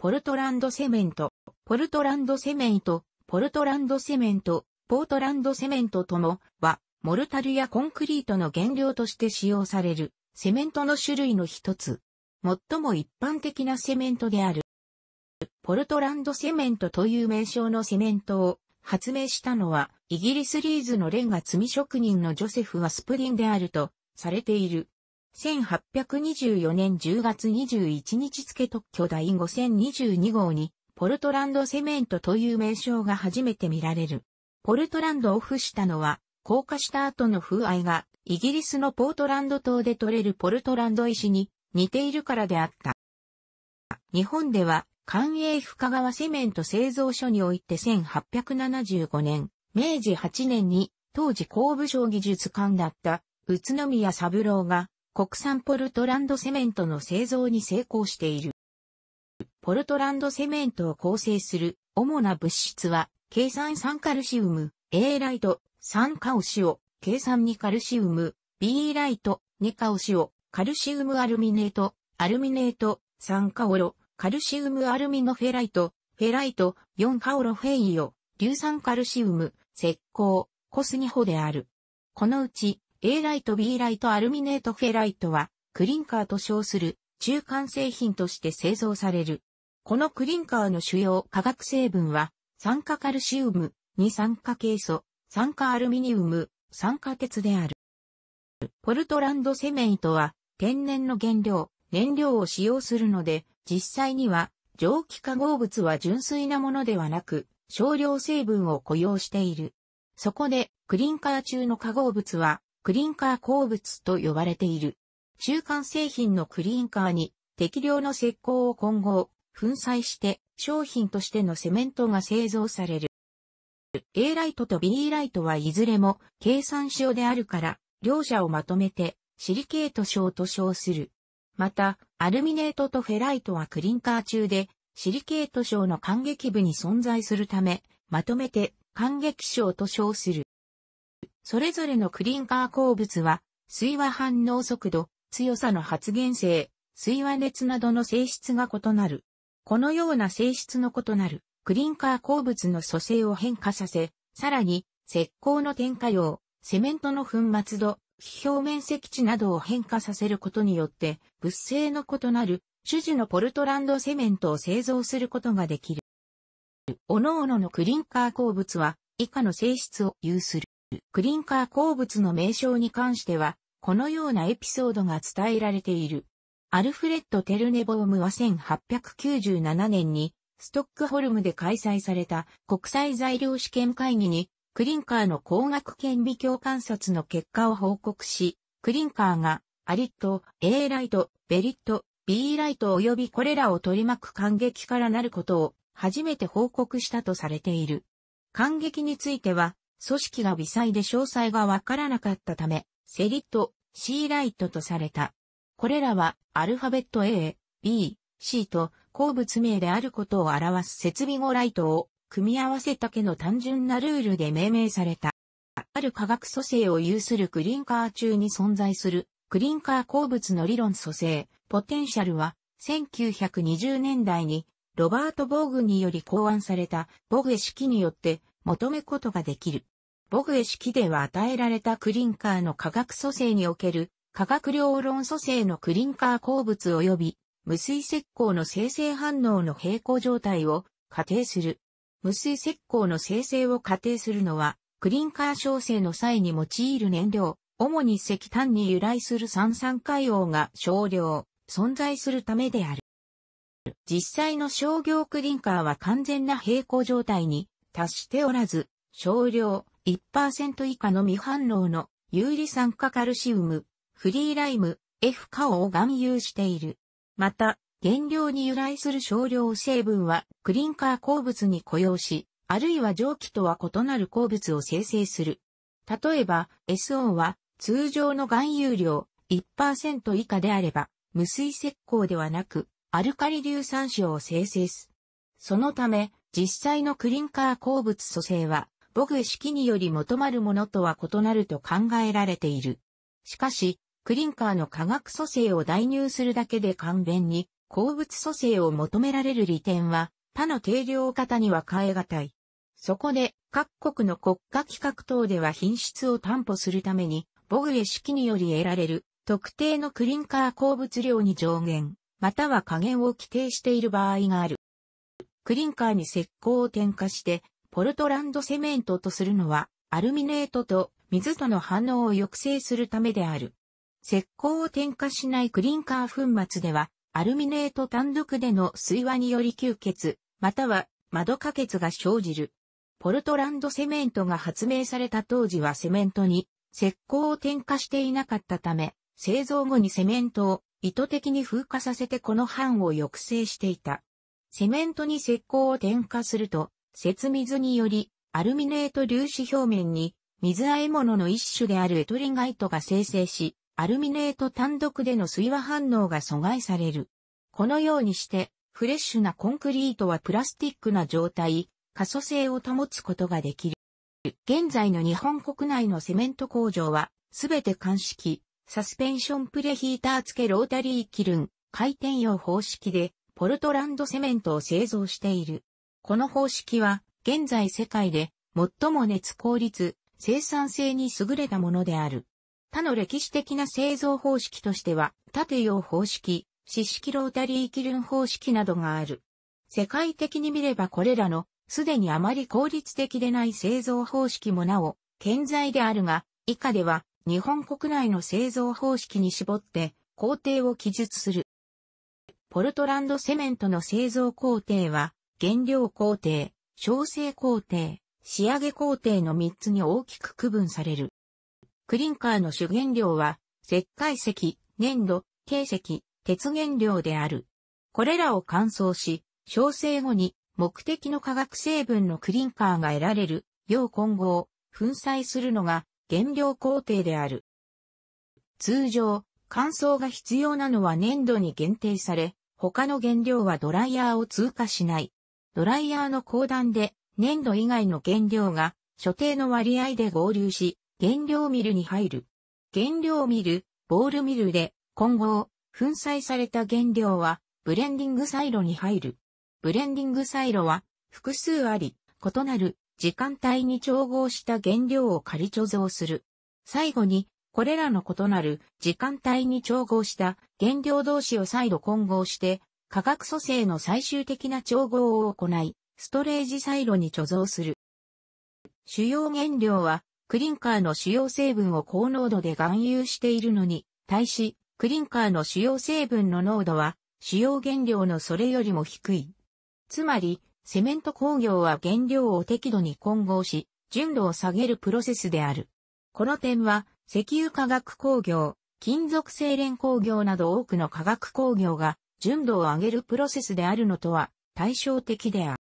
ポルトランドセメント、ポルトランドセメント、ポルトランドセメント、ポートランドセメントともは、モルタルやコンクリートの原料として使用される、セメントの種類の一つ。最も一般的なセメントである。ポルトランドセメントという名称のセメントを発明したのは、イギリスリーズのレンガ積み職人のジョセフはスプリンであるとされている。1824年10月21日付特許第5022号に、ポルトランドセメントという名称が初めて見られる。ポルトランドを付したのは、降下した後の風合いが、イギリスのポートランド島で採れるポルトランド石に似ているからであった。日本では、官営深川セメント製造所において1875年、明治8年に、当時工部省技術官だった、宇都宮三郎が、国産ポルトランドセメントの製造に成功している。ポルトランドセメントを構成する主な物質は、計算酸カルシウム、A ライト、酸カオシオ、計算2カルシウム、B ライト、2カオシオ、カルシウムアルミネート、アルミネート、酸カオロ、カルシウムアルミノフェライト、フェライト、4カオロフェイオ、硫酸カルシウム、石膏、コスニホである。このうち、A ライト B ライトアルミネートフェライトは、クリンカーと称する中間製品として製造される。このクリンカーの主要化学成分は、酸化カルシウム、二酸化ケイ素、酸化アルミニウム、酸化鉄である。ポルトランドセメイトは、天然の原料、燃料を使用するので、実際には、蒸気化合物は純粋なものではなく、少量成分を雇用している。そこで、クリンカー中の化合物は、クリンカー鉱物と呼ばれている。中間製品のクリンカーに適量の石膏を混合、粉砕して商品としてのセメントが製造される。A ライトと B ライトはいずれも計算書であるから、両者をまとめてシリケート症と称する。また、アルミネートとフェライトはクリンカー中で、シリケート症の感激部に存在するため、まとめて感激症と称する。それぞれのクリンカー鉱物は、水和反応速度、強さの発現性、水和熱などの性質が異なる。このような性質の異なる、クリンカー鉱物の組成を変化させ、さらに、石膏の添加用、セメントの粉末度、表面積値などを変化させることによって、物性の異なる、種子のポルトランドセメントを製造することができる。各々のクリンカー鉱物は、以下の性質を有する。クリンカー鉱物の名称に関しては、このようなエピソードが伝えられている。アルフレッド・テルネボームは1897年に、ストックホルムで開催された国際材料試験会議に、クリンカーの工学顕微鏡観察の結果を報告し、クリンカーが、アリット、A ライト、ベリット、B ライト及びこれらを取り巻く感激からなることを初めて報告したとされている。感激については、組織が微細で詳細がわからなかったため、セリット、C ライトとされた。これらはアルファベット A、B、C と鉱物名であることを表す設備語ライトを組み合わせたけの単純なルールで命名された。ある化学組成を有するクリンカー中に存在するクリンカー鉱物の理論組成、ポテンシャルは1920年代にロバート・ボーグにより考案されたボグ式によって求めことができる。ボグエ式では与えられたクリンカーの化学組成における化学量論組成のクリンカー鉱物及び無水石膏の生成反応の平行状態を仮定する。無水石膏の生成を仮定するのは、クリンカー調整の際に用いる燃料、主に石炭に由来する三酸化硫黄が少量存在するためである。実際の商業クリンカーは完全な平行状態に達しておらず、少量1%以下の未反応の有利酸化カルシウム、フリーライム、F 化を含有している。また、原料に由来する少量成分はクリンカー鉱物に雇用し、あるいは蒸気とは異なる鉱物を生成する。例えば、SO は通常の含有量1%以下であれば、無水石膏ではなく、アルカリ硫酸塩を生成す。そのため、実際のクリンカー鉱物組成は母具式により求まるものとは異なると考えられている。しかし、クリンカーの化学組成を代入するだけで簡便に、鉱物組成を求められる利点は、他の定量型には変え難い。そこで、各国の国家規格等では品質を担保するために、ボグエ式により得られる特定のクリンカー鉱物量に上限、または加減を規定している場合がある。クリンカーに石膏を添加してポルトランドセメントとするのは、アルミネートと水との反応を抑制するためである。石膏を添加しないクリンカー粉末では、アルミネート単独での水和により吸血、または窓下血が生じる。ポルトランドセメントが発明された当時はセメントに石膏を添加していなかったため、製造後にセメントを意図的に風化させてこの版を抑制していた。セメントに石膏を添加すると、雪水により、アルミネート粒子表面に、水和え物の一種であるエトリガイトが生成し、アルミネート単独での水和反応が阻害される。このようにして、フレッシュなコンクリートはプラスティックな状態、可塑性を保つことができる。現在の日本国内のセメント工場は、すべて乾式、サスペンションプレヒーター付けロータリーキルン、回転用方式で、ポルトランドセメントを製造している。この方式は、現在世界で最も熱効率、生産性に優れたものである。他の歴史的な製造方式としては、縦用方式、四式ロータリーキルン方式などがある。世界的に見ればこれらの、すでにあまり効率的でない製造方式もなお、健在であるが、以下では、日本国内の製造方式に絞って、工程を記述する。ポルトランドセメントの製造工程は、原料工程、調整工程、仕上げ工程の3つに大きく区分される。クリンカーの主原料は、石灰石、粘土、形石、鉄原料である。これらを乾燥し、調整後に目的の化学成分のクリンカーが得られる、要混合、粉砕するのが原料工程である。通常、乾燥が必要なのは粘土に限定され、他の原料はドライヤーを通過しない。ドライヤーの高段で粘土以外の原料が所定の割合で合流し、原料ミルに入る。原料ミル、ボールミルで混合、粉砕された原料はブレンディングサイロに入る。ブレンディングサイロは複数あり、異なる時間帯に調合した原料を仮貯蔵する。最後に、これらの異なる時間帯に調合した原料同士を再度混合して化学組成の最終的な調合を行い、ストレージサイロに貯蔵する。主要原料は、クリンカーの主要成分を高濃度で含有しているのに、対し、クリンカーの主要成分の濃度は、主要原料のそれよりも低い。つまり、セメント工業は原料を適度に混合し、純度を下げるプロセスである。この点は、石油化学工業、金属精錬工業など多くの化学工業が、純度を上げるプロセスであるのとは対照的である。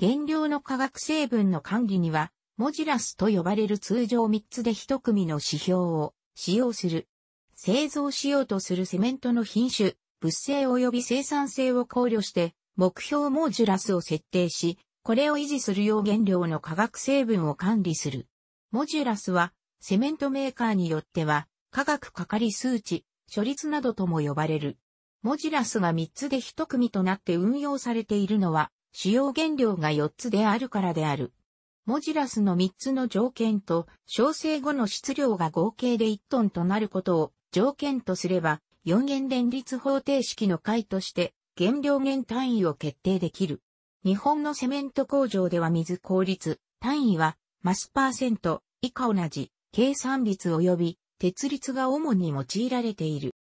原料の化学成分の管理には、モジラスと呼ばれる通常3つで1組の指標を使用する。製造しようとするセメントの品種、物性及び生産性を考慮して、目標モジュラスを設定し、これを維持するよう原料の化学成分を管理する。モジュラスは、セメントメーカーによっては、化学係数値、処率などとも呼ばれる。モジラスが3つで1組となって運用されているのは、主要原料が4つであるからである。モジラスの3つの条件と、小生後の質量が合計で1トンとなることを条件とすれば、4元連立方程式の解として、原料元単位を決定できる。日本のセメント工場では水効率、単位は、マスパーセント、以下同じ、計算率及び、鉄率が主に用いられている。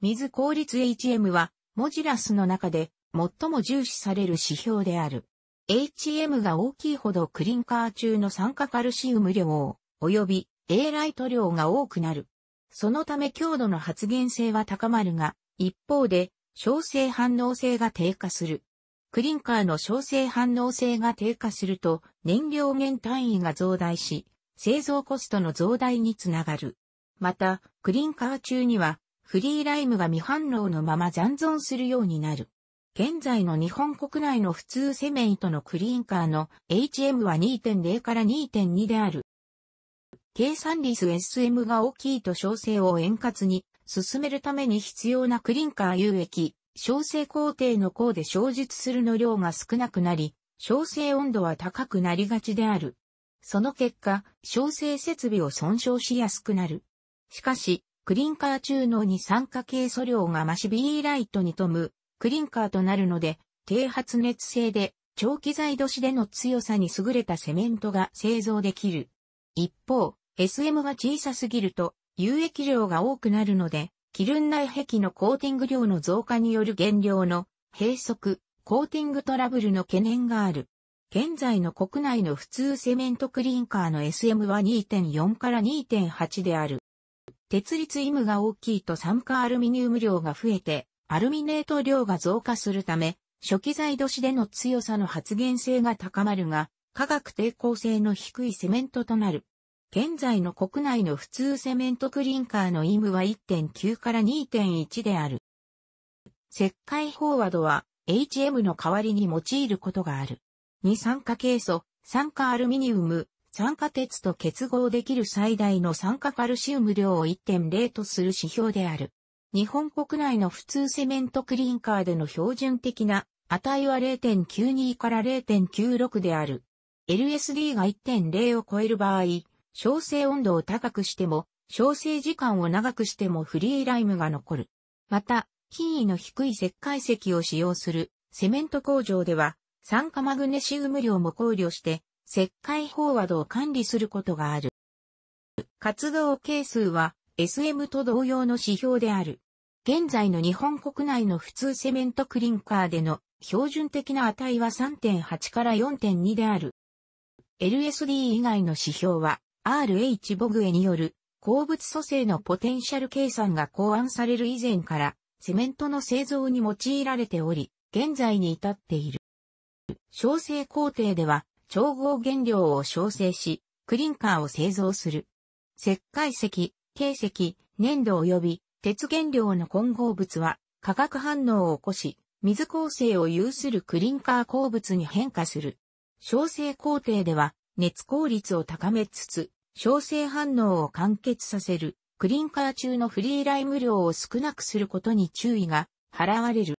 水効率 HM は、モジュラスの中で最も重視される指標である。HM が大きいほどクリンカー中の酸化カルシウム量、及び A ライト量が多くなる。そのため強度の発現性は高まるが、一方で、小性反応性が低下する。クリンカーの小性反応性が低下すると、燃料源単位が増大し、製造コストの増大につながる。また、クリンカー中には、フリーライムが未反応のまま残存するようになる。現在の日本国内の普通セメントのクリーンカーの HM は2.0から2.2である。計算率 SM が大きいと調整を円滑に進めるために必要なクリンカー有益、調整工程の項で消述するの量が少なくなり、調整温度は高くなりがちである。その結果、調整設備を損傷しやすくなる。しかし、クリンカー中濃に酸化系素量が増し b ーライトに富むクリンカーとなるので、低発熱性で長期材土しでの強さに優れたセメントが製造できる。一方、SM が小さすぎると、有益量が多くなるので、ルン内壁のコーティング量の増加による減量の閉塞、コーティングトラブルの懸念がある。現在の国内の普通セメントクリンカーの SM は2.4から2.8である。鉄率イムが大きいと酸化アルミニウム量が増えて、アルミネート量が増加するため、初期材土での強さの発現性が高まるが、化学抵抗性の低いセメントとなる。現在の国内の普通セメントクリンカーのイムは1.9から2.1である。石灰飽和度は HM の代わりに用いることがある。二酸化ケイ素、酸化アルミニウム、酸化鉄と結合できる最大の酸化カルシウム量を1.0とする指標である。日本国内の普通セメントクリンカーでの標準的な値は0.92から0.96である。LSD が1.0を超える場合、焼成温度を高くしても、焼成時間を長くしてもフリーライムが残る。また、品位の低い石灰石を使用するセメント工場では、酸化マグネシウム量も考慮して石灰飽和度を管理することがある。活動係数は SM と同様の指標である。現在の日本国内の普通セメントクリンカーでの標準的な値は3.8から4.2である。LSD 以外の指標は RH ボグエによる鉱物組成のポテンシャル計算が考案される以前からセメントの製造に用いられており、現在に至っている。小生工程では調合原料を調整し、クリンカーを製造する。石灰石、軽石、粘土及び鉄原料の混合物は化学反応を起こし、水構成を有するクリンカー鉱物に変化する。焼成工程では熱効率を高めつつ、焼成反応を完結させるクリンカー中のフリーライム量を少なくすることに注意が払われる。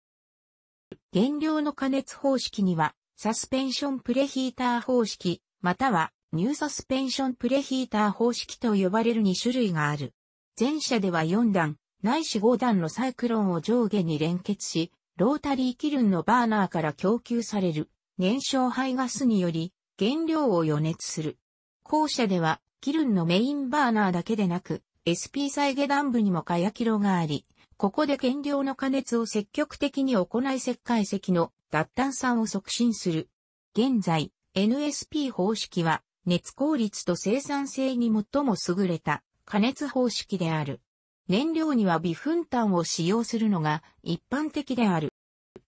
原料の加熱方式にはサスペンションプレヒーター方式、または、ニューサスペンションプレヒーター方式と呼ばれる2種類がある。前者では4段、ないし5段のサイクロンを上下に連結し、ロータリーキルンのバーナーから供給される燃焼排ガスにより原料を予熱する。後者ではキルンのメインバーナーだけでなく SP 再下段部にも火キ炉があり、ここで原料の加熱を積極的に行い石灰石の脱炭酸を促進する。現在、NSP 方式は、熱効率と生産性に最も優れた加熱方式である。燃料には微粉炭を使用するのが一般的である。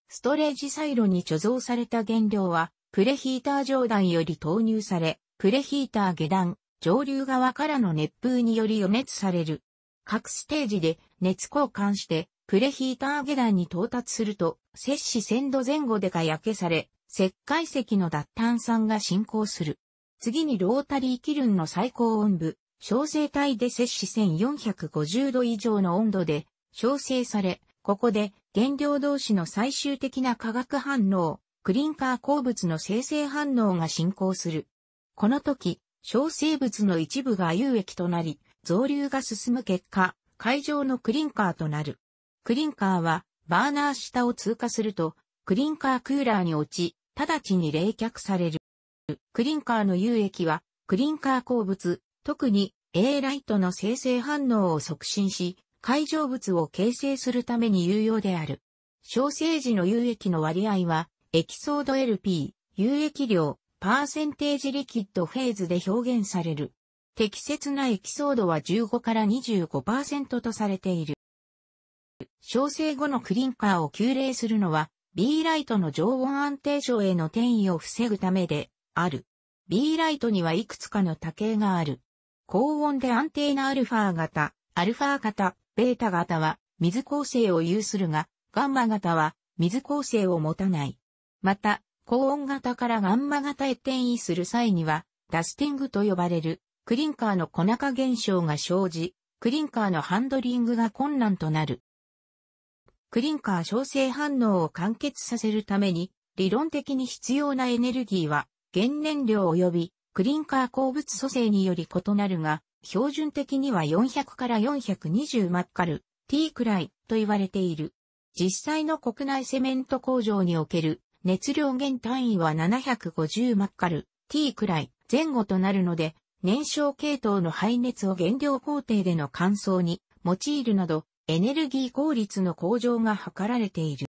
ストレージサイロに貯蔵された原料は、プレヒーター上段より投入され、プレヒーター下段、上流側からの熱風により予熱される。各ステージで熱交換してプレヒーター下段に到達すると、摂氏1000度前後でか焼けされ、石灰石の脱炭酸が進行する。次にロータリー気ルの最高温部、小生体で摂氏1450度以上の温度で焼成され、ここで原料同士の最終的な化学反応、クリンカー鉱物の生成反応が進行する。この時、小生物の一部が有益となり、増流が進む結果、海上のクリンカーとなる。クリンカーはバーナー下を通過すると、クリンカークーラーに落ち、直ちに冷却される。クリンカーの有益は、クリンカー鉱物、特に A ライトの生成反応を促進し、海上物を形成するために有用である。小生時の有益の割合は、エキソード LP、有益量、パーセンテージリキッドフェーズで表現される。適切なエキソードは15から25%とされている。小生後のクリンカーを急冷するのは、B ライトの常温安定症への転移を防ぐためで、ある。B ライトにはいくつかの多形がある。高温で安定なアルファ型、アルファ型、ベータ型は水構成を有するが、ガンマ型は水構成を持たない。また、高温型からガンマ型へ転移する際には、ダスティングと呼ばれる、クリンカーの粉化現象が生じ、クリンカーのハンドリングが困難となる。クリンカー焼成反応を完結させるために、理論的に必要なエネルギーは、原燃料及びクリンカー鉱物組成により異なるが、標準的には400から420マッカル、t くらいと言われている。実際の国内セメント工場における熱量減単位は750マッカル、t くらい前後となるので、燃焼系統の排熱を原料工程での乾燥に用いるなど、エネルギー効率の向上が図られている。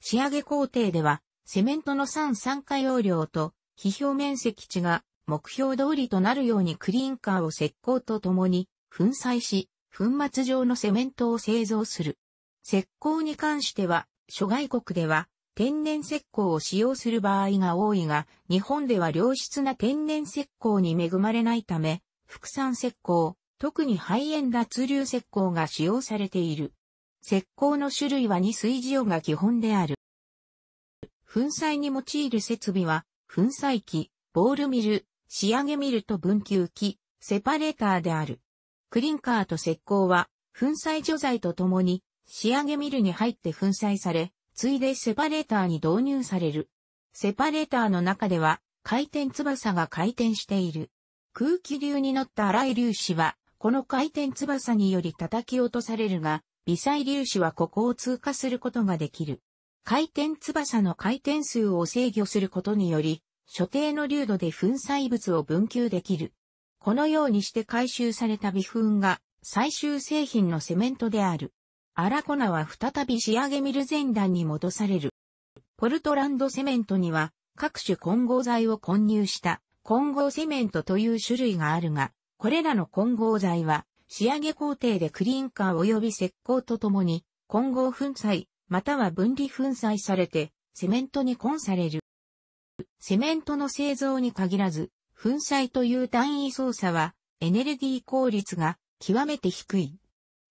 仕上げ工程では、セメントの酸酸化容量と非表面積値が目標通りとなるようにクリーンカーを石膏とともに粉砕し、粉末状のセメントを製造する。石膏に関しては、諸外国では天然石膏を使用する場合が多いが、日本では良質な天然石膏に恵まれないため、副産石膏、特に肺炎脱流石膏が使用されている。石膏の種類は二水塩が基本である。粉砕に用いる設備は、粉砕機、ボールミル、仕上げミルと分球機、セパレーターである。クリンカーと石膏は、粉砕除剤とともに、仕上げミルに入って粉砕され、ついでセパレーターに導入される。セパレーターの中では、回転翼が回転している。空気流に乗った荒い粒子は、この回転翼により叩き落とされるが、微細粒子はここを通過することができる。回転翼の回転数を制御することにより、所定の粒度で粉砕物を分球できる。このようにして回収された微粉が最終製品のセメントである。荒粉は再び仕上げミル前段に戻される。ポルトランドセメントには各種混合剤を混入した混合セメントという種類があるが、これらの混合剤は、仕上げ工程でクリンカー及び石膏とともに、混合粉砕、または分離粉砕されて、セメントに混される。セメントの製造に限らず、粉砕という単位操作は、エネルギー効率が極めて低い。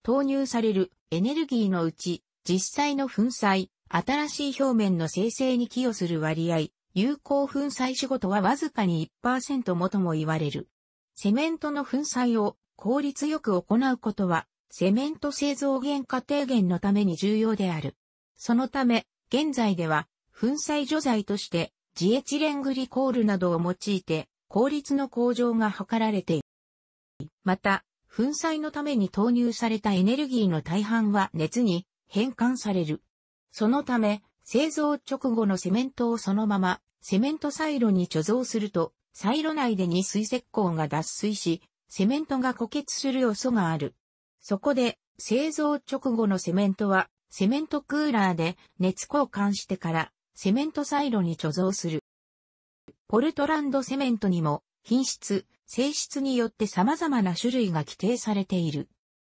投入されるエネルギーのうち、実際の粉砕、新しい表面の生成に寄与する割合、有効粉砕仕事はわずかに1%もとも言われる。セメントの粉砕を効率よく行うことは、セメント製造原価低減のために重要である。そのため、現在では、粉砕除剤として、ジエチレングリコールなどを用いて、効率の向上が図られている。また、粉砕のために投入されたエネルギーの大半は熱に変換される。そのため、製造直後のセメントをそのまま、セメントサイロに貯蔵すると、サイロ内で二水石膏が脱水し、セメントが固結する要素がある。そこで、製造直後のセメントは、セメントクーラーで熱交換してから、セメントサイロに貯蔵する。ポルトランドセメントにも、品質、性質によって様々な種類が規定されている。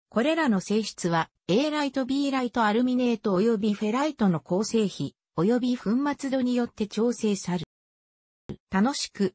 これらの性質は、A ライト B ライトアルミネート及びフェライトの構成比、及び粉末度によって調整される。楽しく、